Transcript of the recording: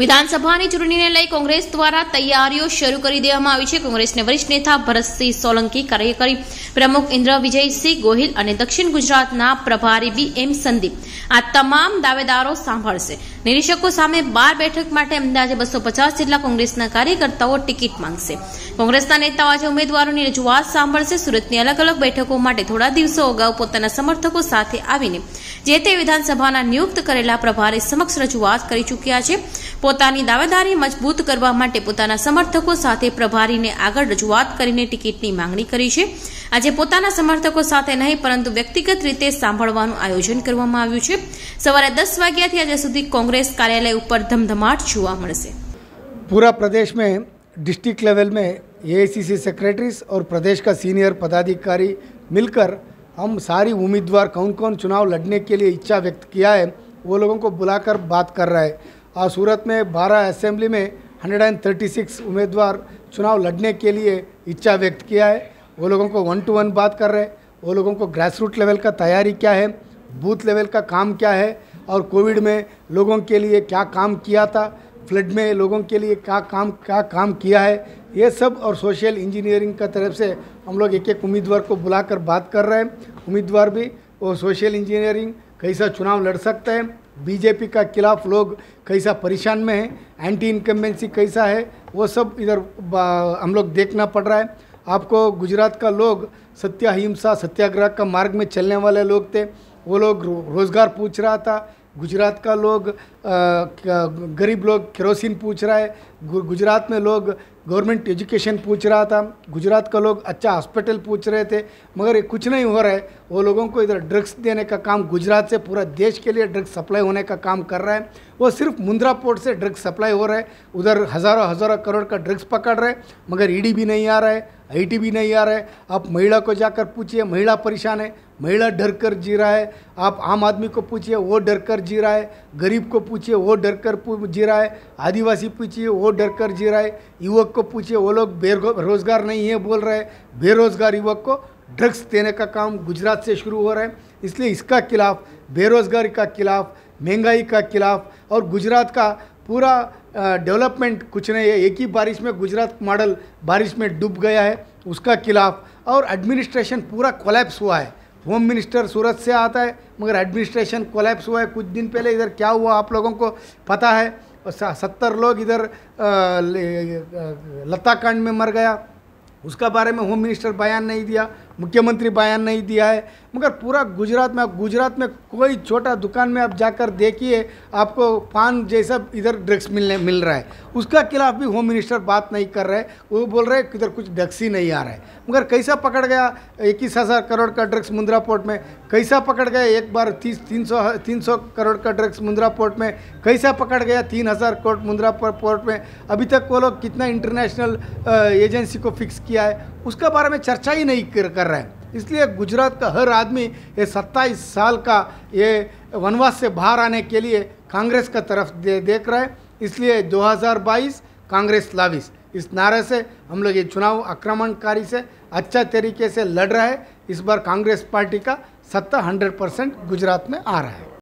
વિધાનસભાની ચૂંટણીને લઈ કોંગ્રેસ દ્વારા તૈયારીઓ શરૂ કરી દેવામાં આવી છે કોંગ્રેસને વરિષ્ઠ નેતા ભરતસિંહ સોલંકી કાર્યકરી પ્રમુખ ઇન્દ્ર વિજયસિંહ ગોહિલ અને દક્ષિણ ગુજરાતના પ્રભારી બી એમ સંદીપ આ તમામ દાવેદારો સાંભળશે નિરીક્ષકો સામે બાર બેઠક માટે અંદાજે બસો પચાસ જેટલા કોંગ્રેસના કાર્યકર્તાઓ ટિકિટ માંગશે કોંગ્રેસના નેતાઓ આજે ઉમેદવારોની રજૂઆત સાંભળશે સુરતની અલગ અલગ બેઠકો માટે થોડા દિવસો અગાઉ પોતાના સમર્થકો સાથે આવીને જે તે વિધાનસભાના નિયુક્ત કરેલા પ્રભારી સમક્ષ રજૂઆત કરી ચૂક્યા છે પોતાની દાવેદારી મજબૂત કરવા માટે પોતાના સમર્થકો સાથે પ્રભારીને આગળ જ વાત કરીને ટિકિટની માંગણી કરી છે આજે પોતાના સમર્થકો સાથે નહીં પરંતુ વ્યક્તિગત રીતે સાંભળવાનું આયોજન કરવામાં આવ્યું છે સવારે 10 વાગ્યા થી આજે સુધી કોંગ્રેસ કાર્યાલય ઉપર ધમધમાટ જોવા મળશે પૂરા pradesh મે ડિસ્ટ્રિક્ટ લેવલ મે એએસીસી સેક્રેટરીઝ ઓર pradesh કા સિનિયર પદાધિકારી মিলકર હમ સારી ઉમેદવાર કોન કોન ચુનાવ લડને કે લિયે ઈચ્છા વ્યક્ત કિયા હે વો લોકો કો બુલાકર વાત કર રહે હે और सूरत में बारह असेंबली में 136 उम्मीदवार चुनाव लड़ने के लिए इच्छा व्यक्त किया है वो लोगों को वन टू वन बात कर रहे हैं वो लोगों को ग्रास रूट लेवल का तैयारी क्या है बूथ लेवल का काम क्या है और कोविड में लोगों के लिए क्या काम किया था फ्लड में लोगों के लिए क्या काम क्या काम किया है ये सब और सोशल इंजीनियरिंग का तरफ से हम लोग एक एक उम्मीदवार को बुलाकर बात कर रहे हैं उम्मीदवार भी वो सोशल इंजीनियरिंग कैसा चुनाव लड़ सकते हैं बीजेपी का खिलाफ लोग कैसा परेशान में है एंटी इनकम्बेंसी कैसा है वो सब इधर हम लोग देखना पड़ रहा है आपको गुजरात का लोग अहिंसा सत्याग्रह का मार्ग में चलने वाले लोग थे वो लोग रोज़गार पूछ रहा था गुजरात का लोग गरीब लोग केरोसिन पूछ रहा है गुजरात में लोग गवर्नमेंट एजुकेशन पूछ रहा था गुजरात का लोग अच्छा हॉस्पिटल पूछ रहे थे मगर ये कुछ नहीं हो रहा है वो लोगों को इधर ड्रग्स देने का काम गुजरात से पूरा देश के लिए ड्रग्स सप्लाई होने का काम कर रहा है वो सिर्फ मुंद्रा पोर्ट से ड्रग्स सप्लाई हो रहा है उधर हज़ारों हज़ारों करोड़ का ड्रग्स पकड़ रहे मगर ई भी नहीं आ रहा है आई भी नहीं आ रहा है आप महिला को जाकर पूछिए महिला परेशान है महिला डर कर जी रहा है आप आम आदमी को पूछिए वो डर कर जी रहा है गरीब को पूछिए वो डर कर जी रहा है आदिवासी पूछिए वो डर कर जी रहा है युवक को पूछिए वो लोग बेरोजगार नहीं है बोल रहे हैं बेरोजगार युवक को ड्रग्स देने का काम गुजरात से शुरू हो रहा है इसलिए इसका खिलाफ बेरोजगारी का खिलाफ महंगाई का खिलाफ और गुजरात का पूरा डेवलपमेंट कुछ नहीं है एक ही बारिश में गुजरात मॉडल बारिश में डूब गया है उसका खिलाफ और एडमिनिस्ट्रेशन पूरा कोलैप्स हुआ है होम मिनिस्टर सूरत से आता है मगर एडमिनिस्ट्रेशन कोलैप्स हुआ है कुछ दिन पहले इधर क्या हुआ आप लोगों को पता है सत्तर लोग इधर लताकांड में मर गया उसका बारे में होम मिनिस्टर बयान नहीं दिया मुख्यमंत्री बयान नहीं दिया है मगर पूरा गुजरात में आप गुजरात में कोई छोटा दुकान में आप जाकर देखिए आपको पान जैसा इधर ड्रग्स मिलने मिल रहा है उसका खिलाफ भी होम मिनिस्टर बात नहीं कर रहे वो बोल रहे किधर कुछ ड्रग्स ही नहीं आ रहा है मगर कैसा पकड़ गया इक्कीस हज़ार करोड़ का ड्रग्स मुंद्रा पोर्ट में कैसा पकड़ गया एक बार तीस तीन सौ तीन सौ करोड़ का ड्रग्स मुंद्रा पोर्ट में कैसा पकड़ गया तीन हज़ार करोड़ मुंद्रा पोर्ट में अभी तक वो लोग कितना इंटरनेशनल एजेंसी को फिक्स किया है उसका बारे में चर्चा ही नहीं कर रहे हैं इसलिए गुजरात का हर आदमी ये सत्ताईस साल का ये वनवास से बाहर आने के लिए कांग्रेस का तरफ दे, देख रहा है इसलिए 2022 कांग्रेस लाविस इस नारे से हम लोग ये चुनाव आक्रमणकारी से अच्छा तरीके से लड़ रहा है इस बार कांग्रेस पार्टी का सत्ता 100 परसेंट गुजरात में आ रहा है